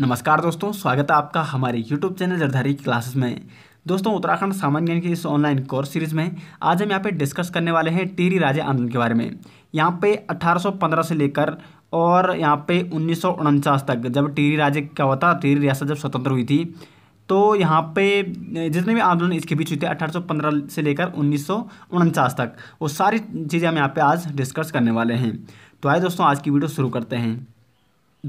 नमस्कार दोस्तों स्वागत है आपका हमारे YouTube चैनल जरधारी क्लासेस में दोस्तों उत्तराखंड सामान्य ज्ञान की इस ऑनलाइन कोर्स सीरीज़ में आज हम यहाँ पे डिस्कस करने वाले हैं टीरी राजे आंदोलन के बारे में यहाँ पे 1815 से लेकर और यहाँ पे उन्नीस तक जब टीरी राजे क्या होता टीरी रियासत जब स्वतंत्र हुई थी तो यहाँ पे जितने भी आंदोलन इसके बीच हुए थे 1815 से लेकर उन्नीस तक वो सारी चीज़ें हम यहाँ पे आज डिस्कस करने वाले हैं तो आए दोस्तों आज की वीडियो शुरू करते हैं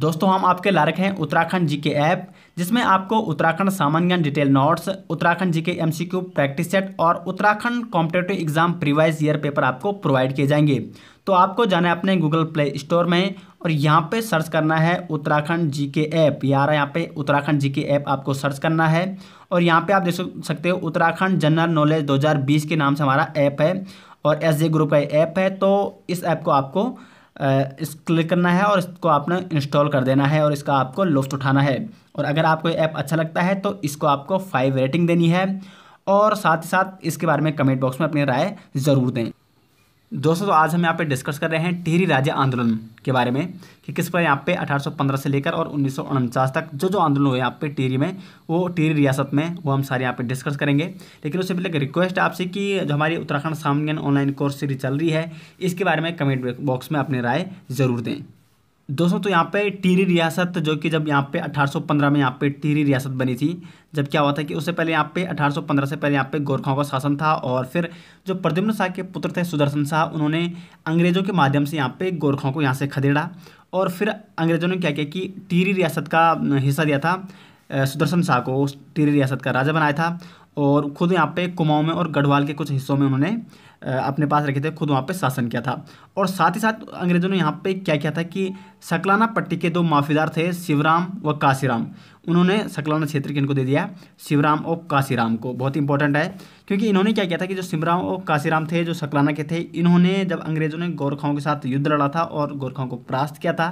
दोस्तों हम आपके ला रखे हैं उत्तराखंड जी के ऐप जिसमें आपको उत्तराखंड सामान्य ज्ञान डिटेल नोट्स उत्तराखंड जी के एम प्रैक्टिस सेट और Uttarakhand competitive exam previous year paper आपको प्रोवाइड किए जाएंगे तो आपको जाना है अपने गूगल प्ले स्टोर में और यहाँ पे सर्च करना है उत्तराखंड जी के ऐप यार यहाँ पे उत्तराखंड जी के ऐप आपको सर्च करना है और यहाँ पे आप देख सकते हो उत्तराखंड जनरल नॉलेज दो के नाम से हमारा ऐप है और एस ग्रुप का ऐप है तो इस ऐप को आपको इस क्लिक करना है और इसको आपने इंस्टॉल कर देना है और इसका आपको लुफ्त उठाना है और अगर आपको ऐप अच्छा लगता है तो इसको आपको फाइव रेटिंग देनी है और साथ ही साथ इसके बारे में कमेंट बॉक्स में अपनी राय ज़रूर दें दोस्तों तो आज हम यहाँ पे डिस्कस कर रहे हैं टिहरी राज्य आंदोलन के बारे में कि किस पर यहाँ पे 1815 से लेकर और उन्नीस तक जो जो आंदोलन हुए यहाँ पे टिहरी में वो टिहरी रियासत में वो हम सारे यहाँ पे डिस्कस करेंगे लेकिन उससे पहले एक रिक्वेस्ट आपसे कि जो हमारी उत्तराखंड सामान्य ऑनलाइन कोर्स सीरीज चल रही है इसके बारे में कमेंट बॉक्स में अपनी राय ज़रूर दें दोस्तों तो यहाँ पे टीरी रियासत जो कि जब यहाँ पे 1815 में यहाँ पे टीरी रियासत बनी थी जब क्या हुआ था कि उससे पहले यहाँ पे 1815 से पहले यहाँ पे गोरखाओं का शासन था और फिर जो प्रद्युम्न शाह के पुत्र थे सुदर्शन शाह उन्होंने अंग्रेज़ों के माध्यम से यहाँ पे गोरखाओं को यहाँ से खदेड़ा और फिर अंग्रेज़ों ने क्या किया कि टीरी रियासत का हिस्सा दिया था सुदर्शन शाह को टीरी रियासत का राजा बनाया था और खुद यहाँ पे कुमाऊँ में और गढ़वाल के कुछ हिस्सों में उन्होंने अपने पास रखे थे खुद वहाँ पे शासन किया था और साथ ही साथ अंग्रेज़ों ने यहाँ पे क्या किया था कि सकलाना पट्टी के दो माफीदार थे शिवराम व काशीराम उन्होंने सकलाना क्षेत्र के इनको दे दिया शिवराम और काशीराम को बहुत इंपॉर्टेंट है क्योंकि इन्होंने क्या किया था कि जो शिवराम और काशीराम थे जो सकलाना के थे इन्होंने जब अंग्रेज़ों ने गोरखाओं के साथ युद्ध लड़ा था और गोरखाओं को परास्त किया था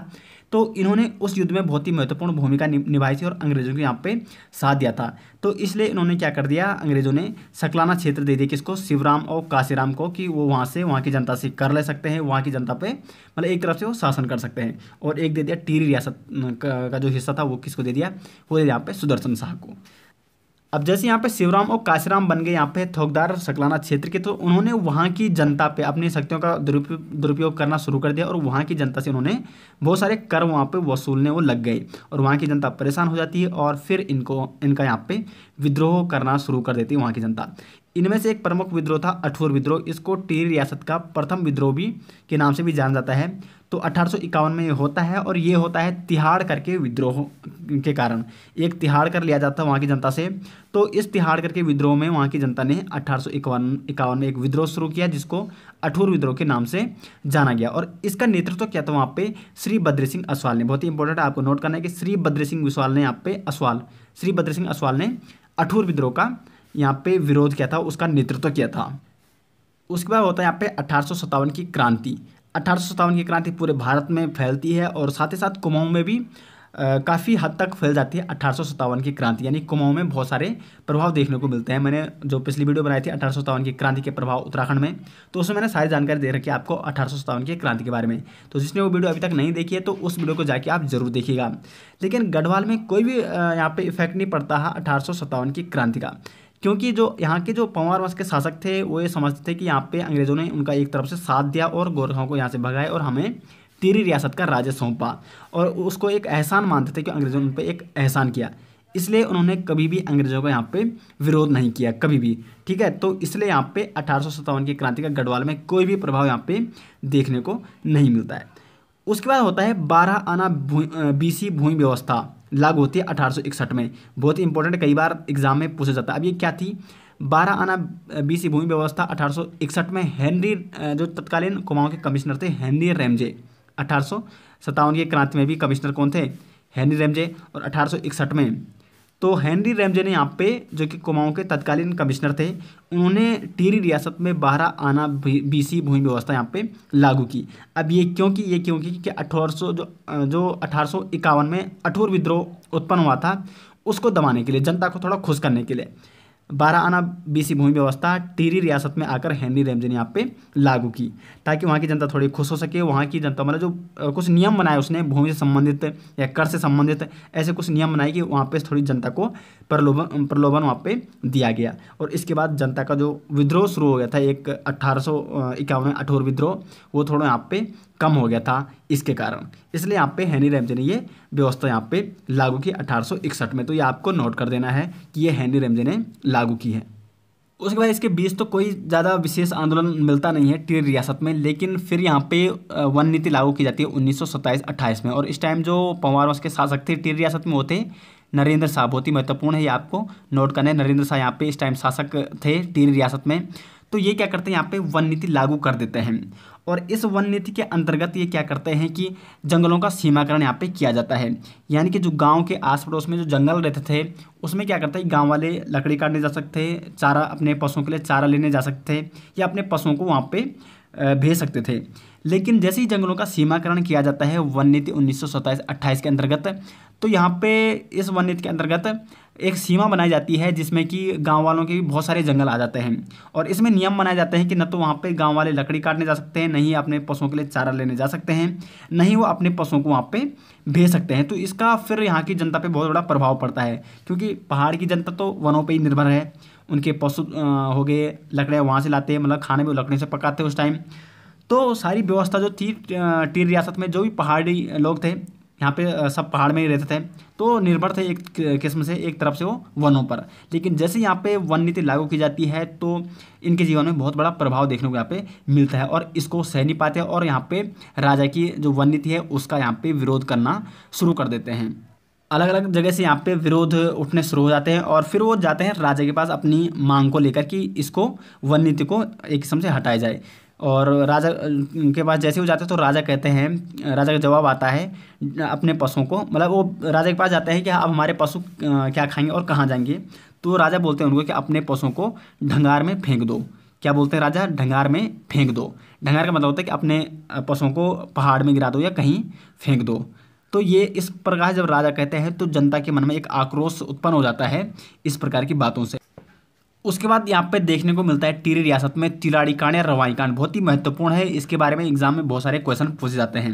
तो इन्होंने उस युद्ध में बहुत ही महत्वपूर्ण भूमिका निभाई थी और अंग्रेजों के यहाँ पे साथ दिया था तो इसलिए इन्होंने क्या कर दिया अंग्रेजों ने सकलाना क्षेत्र दे दिया किसको शिवराम और काशीराम को कि वो वहाँ से वहाँ की जनता से कर ले सकते हैं वहाँ की जनता पे मतलब एक तरफ से वो शासन कर सकते हैं और एक दे दिया टीरी रियासत का जो हिस्सा था वो किसको दे दिया वो दे दिया यहाँ पे सुदर्शन शाह को अब जैसे यहाँ पे शिवराम और काशीराम बन गए यहाँ पे थोकदार सकलाना क्षेत्र के तो उन्होंने वहाँ की जनता पे अपनी शक्तियों का दुरुपयोग करना शुरू कर दिया और वहाँ की जनता से उन्होंने बहुत सारे कर वहाँ पे वसूलने वो लग गए और वहाँ की जनता परेशान हो जाती है और फिर इनको इनका यहाँ पे विद्रोह करना शुरू कर देती है वहाँ की जनता इनमें से एक प्रमुख विद्रोह था अठोर विद्रोह इसको टीरी रियासत का प्रथम विद्रोह भी के नाम से भी जाना जाता है तो अठारह में ये होता है और ये होता है तिहाड़ करके विद्रोह के कारण एक तिहाड़ कर लिया जाता है वहाँ की जनता से तो इस तिहाड़ करके विद्रोह में वहाँ की जनता ने अठारह में एक विद्रोह शुरू किया जिसको अठूर विद्रोह के नाम से जाना गया और इसका नेतृत्व तो क्या था वहाँ पे श्री बद्री सिंह असवाल ने बहुत ही इंपॉर्टेंट आपको नोट करना है कि श्री बद्री सिंह विश्वाल ने यहाँ पे असवाल श्री बद्री सिंह असवाल ने अठूर विद्रोह का यहाँ पे विरोध किया था उसका नेतृत्व किया था उसके बाद होता है यहाँ पे अठारह की क्रांति अठारह की क्रांति पूरे भारत में फैलती है और साथ ही साथ कुमाऊँ में भी काफ़ी हद तक फैल जाती है अठारह की क्रांति यानी कुमाऊँ में बहुत सारे प्रभाव देखने को मिलते हैं मैंने जो पिछली वीडियो बनाई थी अठारह की क्रांति के प्रभाव उत्तराखंड में तो उसमें मैंने सारी जानकारी दे रखी है आपको अठारह की क्रांति के बारे में तो जिसने वो वीडियो अभी तक नहीं देखी है तो उस वीडियो को जाके आप जरूर देखिएगा लेकिन गढ़वाल में कोई भी यहाँ पर इफेक्ट नहीं पड़ता है अठारह की क्रांति का क्योंकि जो यहाँ के जो पंवार वंश के शासक थे वो ये समझते थे कि यहाँ पे अंग्रेज़ों ने उनका एक तरफ से साथ दिया और गोरखाओं को यहाँ से भगाए और हमें तेरी रियासत का राज्य सौंपा और उसको एक एहसान मानते थे कि अंग्रेज़ों ने उन पर एक एहसान किया इसलिए उन्होंने कभी भी अंग्रेज़ों का यहाँ पे विरोध नहीं किया कभी भी ठीक है तो इसलिए यहाँ पे अठारह की क्रांति का गढ़वाल में कोई भी प्रभाव यहाँ पे देखने को नहीं मिलता है उसके बाद होता है बारह आना बीसी भूमि व्यवस्था लागू होती है अठारह में बहुत ही इंपॉर्टेंट कई बार एग्जाम में पूछा जाता है अब ये क्या थी बारह आना बीसी भूमि व्यवस्था अठारह में हेनरी जो तत्कालीन कुमाऊं के कमिश्नर थे हेनरी रेमजे अठारह के क्रांति में भी कमिश्नर कौन थे हेनरी रेमजे और अठारह में तो हेनरी रैमजे ने यहाँ पे जो कि कुमाऊँ के तत्कालीन कमिश्नर थे उन्होंने टीरी रियासत में बारह आना बीसी भूमि व्यवस्था यहाँ पे लागू की अब ये क्योंकि ये क्योंकि कि अठारह जो जो अठारह में अठूर विद्रोह उत्पन्न हुआ था उसको दबाने के लिए जनता को थोड़ा खुश करने के लिए बारह आना बीसी भूमि व्यवस्था टीरी रियासत में आकर हेनरी रेमजे ने यहाँ पे लागू की ताकि वहाँ की जनता थोड़ी खुश हो सके वहाँ की जनता मतलब जो कुछ नियम बनाए उसने भूमि से संबंधित या कर से संबंधित ऐसे कुछ नियम बनाए कि वहाँ पे थोड़ी जनता को प्रलोभन प्रलोभन वहाँ पे दिया गया और इसके बाद जनता का जो विद्रोह शुरू हो गया था एक अट्ठारह सौ इक्यावन अठोर विद्रोह वो थोड़ा यहाँ पे कम हो गया था इसके कारण इसलिए यहाँ पे हैनी रेमजे ने ये व्यवस्था यहाँ पे लागू की अठारह में तो ये आपको नोट कर देना है कि ये हैनी रेमजे ने लागू की है उसके बाद इसके बीच तो कोई ज़्यादा विशेष आंदोलन मिलता नहीं है टी रियासत में लेकिन फिर यहाँ पे वन नीति लागू की जाती है उन्नीस सौ में और इस टाइम जो पंवार वंश के शासक थे टी रियासत में होते नरेंद्र शाह बहुत ही महत्वपूर्ण है ये आपको नोट करना है नरेंद्र शाह यहाँ पे इस टाइम शासक थे टी रियासत में तो ये क्या करते हैं यहाँ पे वन नीति लागू कर देते हैं और इस वन नीति के अंतर्गत ये क्या करते हैं कि जंगलों का सीमाकरण यहाँ पे किया जाता है यानी कि जो गांव के आस पड़ोस में जो जंगल रहते थे उसमें क्या करते हैं गांव वाले लकड़ी काटने जा सकते हैं चारा अपने पशुओं के लिए चारा लेने जा सकते थे या अपने पशुओं को वहाँ पर भेज सकते थे लेकिन जैसे ही जंगलों का सीमाकरण किया जाता है वन नीति उन्नीस सौ के अंतर्गत तो यहाँ पे इस वन नीति के अंतर्गत एक सीमा बनाई जाती है जिसमें कि गांव वालों के भी बहुत सारे जंगल आ जाते हैं और इसमें नियम बनाए जाते हैं कि न तो वहाँ पे गांव वाले लकड़ी काटने जा सकते हैं नहीं अपने पशुओं के लिए चारा लेने जा सकते हैं न ही वो अपने पशुओं को वहाँ पे भेज सकते हैं तो इसका फिर यहाँ की जनता पर बहुत बड़ा प्रभाव पड़ता है क्योंकि पहाड़ की जनता तो वनों पर ही निर्भर है उनके पशु हो गए लकड़ियाँ वहाँ से लाते हैं मतलब खाने में लकड़ियों से पकाते हैं उस टाइम तो सारी व्यवस्था जो थी टीर रियासत में जो भी पहाड़ी लोग थे यहाँ पे सब पहाड़ में ही रहते थे तो निर्भर थे एक किस्म से एक तरफ से वो वनों पर लेकिन जैसे यहाँ पे वन नीति लागू की जाती है तो इनके जीवन में बहुत बड़ा प्रभाव देखने को यहाँ पे मिलता है और इसको सह नहीं पाते और यहाँ पे राजा की जो वन नीति है उसका यहाँ पे विरोध करना शुरू कर देते हैं अलग अलग जगह से यहाँ पे विरोध उठने शुरू हो जाते हैं और फिर वो जाते हैं राजा के पास अपनी मांग को लेकर कि इसको वन नीति को एक किस्म से हटाया जाए और राजा के पास जैसे वो जाते हैं तो राजा कहते हैं राजा का जवाब आता है अपने पशुओं को मतलब वो राजा के पास जाते हैं कि अब हमारे पशु क्या खाएंगे और कहाँ जाएंगे तो राजा बोलते हैं उनको कि अपने पशुओं को ढंगार में फेंक दो क्या बोलते हैं राजा ढंगार में फेंक दो ढंगार का मतलब होता है कि अपने पशुओं को पहाड़ में गिरा दो या कहीं फेंक दो तो ये इस प्रकार जब राजा कहते हैं तो जनता के मन में एक आक्रोश उत्पन्न हो जाता है इस प्रकार की बातों से उसके बाद यहाँ पे देखने को मिलता है टीरी रियासत में तिलाड़ी कांड या रवाई कांड बहुत ही महत्वपूर्ण है इसके बारे में एग्जाम में बहुत सारे क्वेश्चन पूछे जाते हैं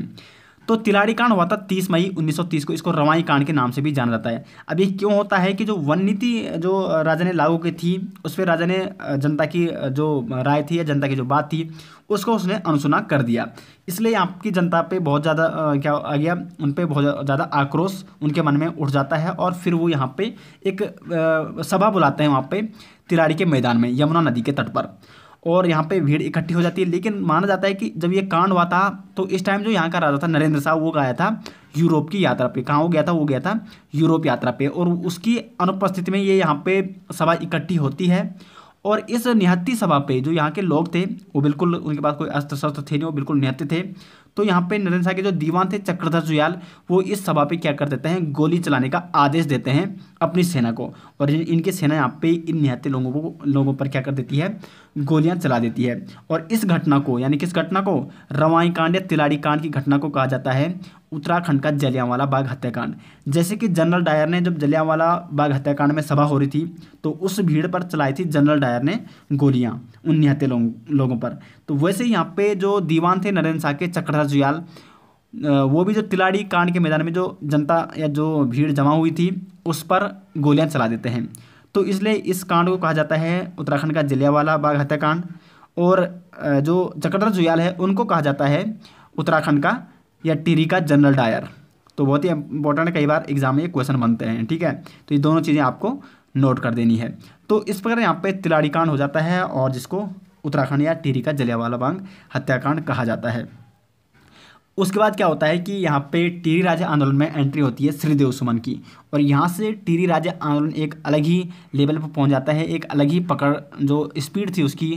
तो तिलाड़ी कांड हुआ था 30 मई 1930 को इसको रवाई कांड के नाम से भी जाना जाता है अब ये क्यों होता है कि जो वन नीति जो राजा ने लागू की थी उस पर राजा ने जनता की जो राय थी या जनता की जो बात थी उसको उसने अनुसुना कर दिया इसलिए आपकी जनता पे बहुत ज़्यादा क्या आ गया उन पर बहुत ज़्यादा आक्रोश उनके मन में उठ जाता है और फिर वो यहाँ पे एक सभा बुलाते हैं वहाँ पे तिराड़ी के मैदान में यमुना नदी के तट पर और यहाँ पे भीड़ इकट्ठी हो जाती है लेकिन माना जाता है कि जब ये कांड हुआ था तो इस टाइम जो यहाँ का राजा था नरेंद्र शाह वो गया था यूरोप की यात्रा पे कहाँ वो गया था वो गया था यूरोप यात्रा पे और उसकी अनुपस्थिति में ये यहाँ पे सभा इकट्ठी होती है और इस निहत्ती सभा पे जो यहाँ के लोग थे वो बिल्कुल उनके पास कोई अस्त्र शस्त्र थे नहीं वो बिल्कुल निहत्ते थे तो यहाँ पे नरेंद्र शाह के जो दीवान थे चक्रधर जुयाल वो इस सभा पे क्या कर देते हैं गोली चलाने का आदेश देते हैं अपनी सेना को और इनकी सेना यहाँ पे इन निहत्ते लोगों को लोगों पर क्या कर देती है गोलियां चला देती है और इस घटना को यानी किस घटना को रवाई कांड या तिलाड़ी कांड की घटना को कहा जाता है उत्तराखंड का जलियांवाला बाग हत्याकांड जैसे कि जनरल डायर ने जब जलियांवाला बाग हत्याकांड में सभा हो रही थी तो उस भीड़ पर चलाई थी जनरल डायर ने गोलियां उन निहत्ते लो, लोगों पर तो वैसे यहाँ पे जो दीवान थे नरेंद्र शाह के चक्रधर जुयाल वो भी जो तिलाड़ी कांड के मैदान में जो जनता या जो भीड़ जमा हुई थी उस पर गोलियाँ चला देते हैं तो इसलिए इस कांड को कहा जाता है उत्तराखंड का जलियावाला बाग हत्याकांड और जो चक्रधर जुयाल है उनको कहा जाता है उत्तराखंड का या टीरी का जनरल डायर तो बहुत ही इंपॉर्टेंट कई बार एग्जाम में ये क्वेश्चन बनते हैं ठीक है तो ये दोनों चीज़ें आपको नोट कर देनी है तो इस प्रकार यहाँ पे तिलाड़ी कांड हो जाता है और जिसको उत्तराखंड या टीरी का जलियावाला बाग हत्याकांड कहा जाता है उसके बाद क्या होता है कि यहाँ पे टीरी राजा आंदोलन में एंट्री होती है श्रीदेव सुमन की और यहाँ से टीरी राजा आंदोलन एक अलग ही लेवल पर पहुँच जाता है एक अलग ही पकड़ जो स्पीड थी उसकी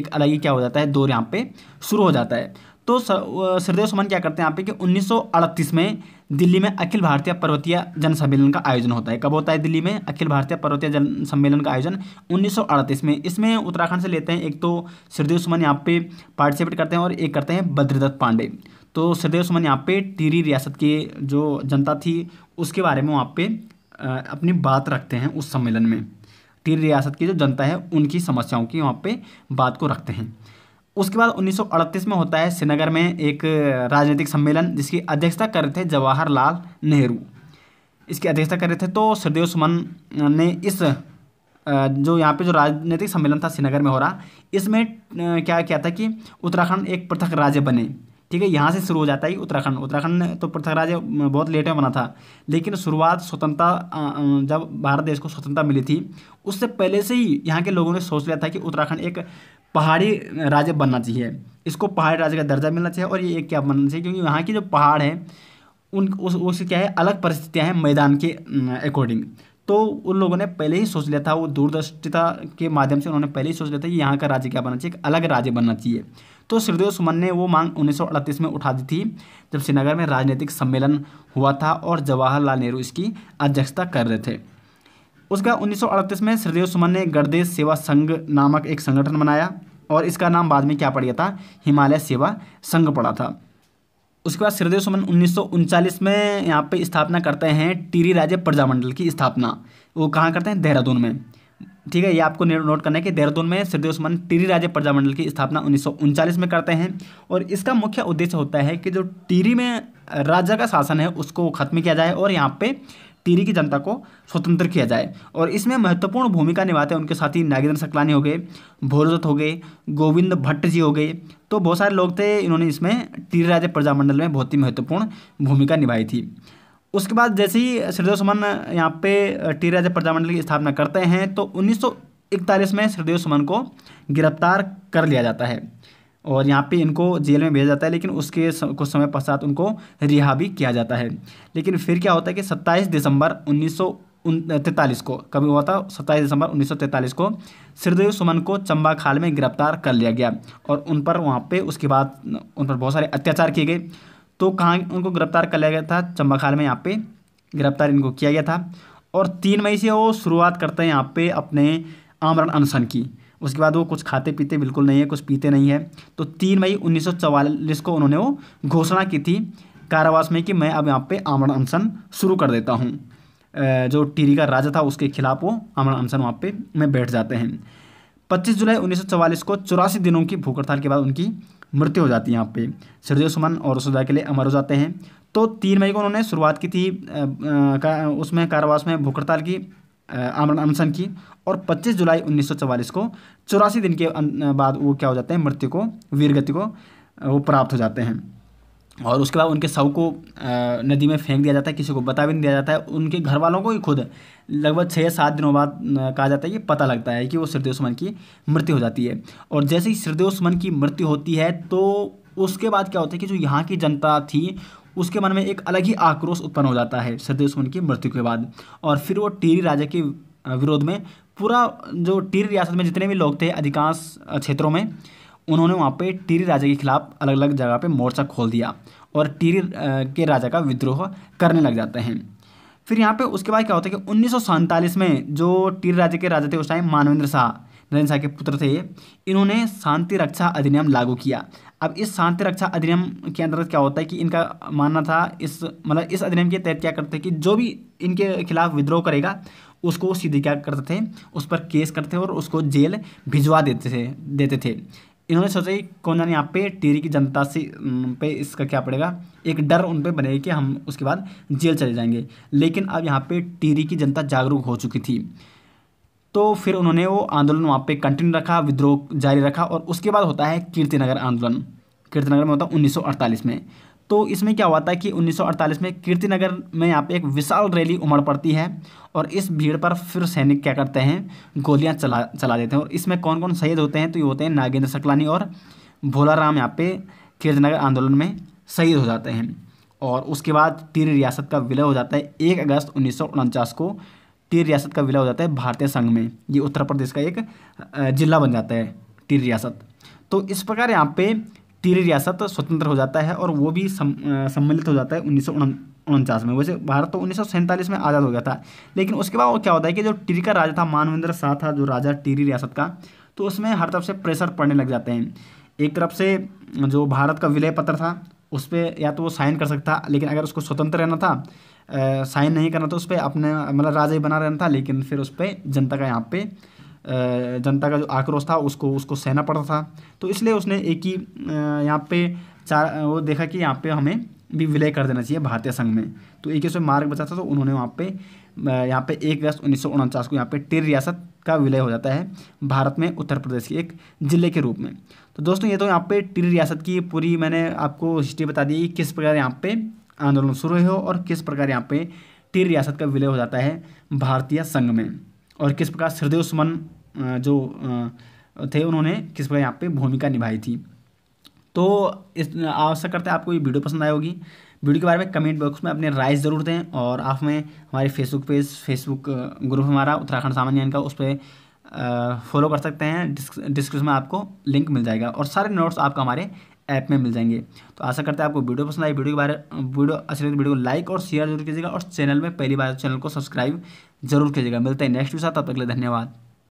एक अलग ही क्या हो जाता है दौर यहाँ पे शुरू हो जाता है तो श्रीदेव सुमन क्या करते हैं यहाँ पे कि उन्नीस में दिल्ली में अखिल भारतीय पर्वतीय जन सम्मेलन का आयोजन होता है कब होता है दिल्ली में अखिल भारतीय पर्वतीय जन सम्मेलन का आयोजन 1938 में इसमें उत्तराखंड से लेते हैं एक तो श्रीदेव सुमन यहाँ पे पार्टिसिपेट करते हैं और एक करते हैं बद्रीदत्त पांडे तो सदैव सुमन यहाँ पे टीरी रियासत की जो जनता थी उसके बारे में वहाँ पे अपनी बात रखते हैं उस सम्मेलन में टीरी रियासत की जो जनता है उनकी समस्याओं की वहाँ पे बात को रखते हैं उसके बाद 1938 में होता है श्रीनगर में एक राजनीतिक सम्मेलन जिसकी अध्यक्षता कर रहे थे जवाहरलाल नेहरू इसकी अध्यक्षता कर रहे थे तो सदैव सुमन ने इस जो यहाँ पे जो राजनीतिक सम्मेलन था श्रीनगर में हो रहा इसमें क्या किया था कि उत्तराखंड एक पृथक राज्य बने ठीक है यहाँ से शुरू हो जाता है उत्तराखंड उत्तराखंड तो पृथ्वीराज बहुत लेट में बना था लेकिन शुरुआत स्वतंत्रता जब भारत देश को स्वतंत्रता मिली थी उससे पहले से ही यहाँ के लोगों ने सोच लिया था कि उत्तराखंड एक पहाड़ी राज्य बनना चाहिए इसको पहाड़ी राज्य का दर्जा मिलना चाहिए और ये एक क्या बनना चाहिए क्योंकि यहाँ की जो पहाड़ हैं उन उस उससे क्या है अलग परिस्थितियाँ हैं मैदान के अकॉर्डिंग तो उन लोगों ने पहले ही सोच लिया था वो दूरदृष्टिता के माध्यम से उन्होंने पहले ही सोच लिया था कि यहाँ का राज्य क्या बनना चाहिए एक अलग राज्य बनना चाहिए तो श्रीदेव सुमन ने वो मांग उन्नीस में उठा दी थी जब श्रीनगर में राजनीतिक सम्मेलन हुआ था और जवाहरलाल नेहरू इसकी अध्यक्षता कर रहे थे उसका उन्नीस में श्रीदेव सुमन ने गर्देश सेवा संघ नामक एक संगठन बनाया और इसका नाम बाद में क्या पड़ गया था हिमालय सेवा संघ पड़ा था उसके बाद श्रीदेव सुमन उन्नीस में यहाँ पे स्थापना करते हैं टीरी राज्य प्रजामंडल की स्थापना वो कहाँ करते हैं देहरादून में ठीक है ये आपको नोट करना है कि देहरादून में श्रदे उस्मान टीरी राज्य प्रजामंडल की स्थापना उन्नीस में करते हैं और इसका मुख्य उद्देश्य होता है कि जो टीरी में राजा का शासन है उसको खत्म किया जाए और यहाँ पे टीरी की जनता को स्वतंत्र किया जाए और इसमें महत्वपूर्ण भूमिका निभाते हैं उनके साथ ही नागेंद्र सकलानी हो गए भोरदत्त हो गए गोविंद भट्ट जी हो गए तो बहुत सारे लोग थे इन्होंने इसमें टीरी राज्य प्रजामंडल में बहुत ही महत्वपूर्ण भूमिका निभाई थी उसके बाद जैसे ही श्रीदेव सुमन यहाँ पे टी राज्य प्रजामंडल की स्थापना करते हैं तो उन्नीस में श्रीदेव सुमन को गिरफ्तार कर लिया जाता है और यहाँ पे इनको जेल में भेजा जाता है लेकिन उसके कुछ समय पश्चात उनको रिहा भी किया जाता है लेकिन फिर क्या होता है कि 27 दिसंबर उन्नीस तैतालीस को कभी हुआ था सत्ताईस दिसंबर उन्नीस सौ तैंतालीस को श्रीदेव सुमन को चंबा खाल में गिरफ्तार कर लिया गया और उन पर वहाँ पर उसके बाद उन पर बहुत सारे अत्याचार किए गए तो कहाँ उनको गिरफ्तार कर लिया गया था चंबाखाल में यहाँ पे गिरफ्तार इनको किया गया था और तीन मई से वो शुरुआत करते हैं यहाँ पे अपने आमरण अनशन की उसके बाद वो कुछ खाते पीते बिल्कुल नहीं है कुछ पीते नहीं है तो तीन मई उन्नीस को उन्होंने वो घोषणा की थी कारावास में कि मैं अब यहाँ पर आमरण अनशन शुरू कर देता हूँ जो टीरी का राजा था उसके खिलाफ वो आमरण अनशन वहाँ पर में बैठ जाते हैं 25 जुलाई 1944 को चौरासी दिनों की भूख हड़ताल के बाद उनकी मृत्यु हो जाती है यहाँ पे सिरजो सुमन और उसदा के लिए अमर हो जाते हैं तो तीन मई को उन्होंने शुरुआत की थी का, उसमें कारावास में भूख हड़ताल की आमरण अनशन की और 25 जुलाई 1944 को चौरासी दिन के बाद वो क्या हो जाते हैं मृत्यु को वीरगति को वो प्राप्त हो जाते हैं और उसके बाद उनके शव को नदी में फेंक दिया जाता है किसी को बता भी नहीं दिया जाता है उनके घर वालों को ही खुद लगभग छः या सात दिनों बाद कहा जाता है ये पता लगता है कि वो श्रदेव सुमन की मृत्यु हो जाती है और जैसे ही श्रदेव सुमन की मृत्यु होती है तो उसके बाद क्या होता है कि जो यहाँ की जनता थी उसके मन में एक अलग ही आक्रोश उत्पन्न हो जाता है श्रदेव सुमन की मृत्यु के बाद और फिर वो टीरी राजा के विरोध में पूरा जो टीरी रियासत में जितने भी लोग थे अधिकांश क्षेत्रों में उन्होंने वहाँ पर टीरी राजा के खिलाफ अलग अलग जगह पर मोर्चा खोल दिया और टीरी के राजा का विद्रोह करने लग जाते हैं फिर यहाँ पे उसके बाद क्या होता है कि उन्नीस में जो टीर राज्य के राजा थे उस टाइम मानवेंद्र शाह नरेंद्र शाह के पुत्र थे इन्होंने शांति रक्षा अधिनियम लागू किया अब इस शांति रक्षा अधिनियम के अंतर्गत क्या होता है कि इनका मानना था इस मतलब इस अधिनियम के तहत क्या करते हैं कि जो भी इनके खिलाफ विद्रोह करेगा उसको सीधे क्या करते थे उस पर केस करते थे और उसको जेल भिजवा देते थे देते थे इन्होंने सोचा कि कौन यहाँ पे टेरी की जनता से पे इसका क्या पड़ेगा एक डर उन पर बनेगा कि हम उसके बाद जेल चले जाएंगे लेकिन अब यहाँ पे टेरी की जनता जागरूक हो चुकी थी तो फिर उन्होंने वो आंदोलन वहाँ पे कंटिन्यू रखा विद्रोह जारी रखा और उसके बाद होता है कीर्तिनगर आंदोलन कीर्तिनगर में होता है 1948 में तो इसमें क्या हुआ था कि 1948 में कीर्ति नगर में यहाँ पे एक विशाल रैली उमड़ पड़ती है और इस भीड़ पर फिर सैनिक क्या करते हैं गोलियाँ चला चला देते हैं और इसमें कौन कौन शहीद होते हैं तो ये होते हैं नागेंद्र सकलानी और भोला राम यहाँ पे कीर्ति नगर आंदोलन में शहीद हो जाते हैं और उसके बाद तीर रियासत का विलय हो जाता है एक अगस्त उन्नीस को तीर रियासत का विलय हो जाता है भारतीय संघ में ये उत्तर प्रदेश का एक जिला बन जाता है तीर रियासत तो इस प्रकार यहाँ पे टिरी रियासत स्वतंत्र हो जाता है और वो भी सम, सम्मिलित हो जाता है उन्नीस उनचास में वैसे भारत तो उन्नीस में आज़ाद हो गया था लेकिन उसके बाद वो क्या होता है कि जो टिरी का राजा था मानवेंद्र शाह था जो राजा टिरी रियासत का तो उसमें हर तरफ से प्रेशर पड़ने लग जाते हैं एक तरफ से जो भारत का विलय पत्र था उस पर या तो वो साइन कर सकता लेकिन अगर उसको स्वतंत्र रहना था साइन नहीं करना तो उस पर अपने मतलब राजा ही बना रहना था लेकिन फिर उस पर जनता का यहाँ पर जनता का जो आक्रोश था उसको उसको सहना पड़ता था तो इसलिए उसने एक ही यहाँ पे चार वो देखा कि यहाँ पे हमें भी विलय कर देना चाहिए भारतीय संघ में तो एक ही मार्ग बचा था तो उन्होंने वहाँ पे यहाँ पे एक अगस्त उन्नीस को यहाँ पे टिर रियासत का विलय हो जाता है भारत में उत्तर प्रदेश के एक ज़िले के रूप में तो दोस्तों ये तो यहाँ पे टिर रियासत की पूरी मैंने आपको हिस्ट्री बता दी कि किस प्रकार यहाँ पे आंदोलन शुरू हो और किस प्रकार यहाँ पे टिर रियासत का विलय हो जाता है भारतीय संघ में और किस प्रकार श्रीदेव सुमन जो थे उन्होंने किस प्रकार यहाँ पे भूमिका निभाई थी तो इस आशा करते हैं आपको ये वीडियो पसंद आई होगी वीडियो के बारे में कमेंट बॉक्स में अपने राय ज़रूर दें और आप हमें हमारे फेसबुक पेज फेसबुक ग्रुप हमारा उत्तराखंड सामान्य का उस पर फॉलो कर सकते हैं डिस्क्रिप्शन में आपको लिंक मिल जाएगा और सारे नोट्स आपको हमारे ऐप में मिल जाएंगे तो आशा करते हैं आपको वीडियो पसंद आई वीडियो के बारे वीडियो अच्छी लगी तो वीडियो को लाइक और शेयर जरूर कीजिएगा और चैनल में पहली बार तो चैनल को सब्सक्राइब जरूर कीजिएगा मिलते हैं नेक्स्ट के साथ तब तक के लिए धन्यवाद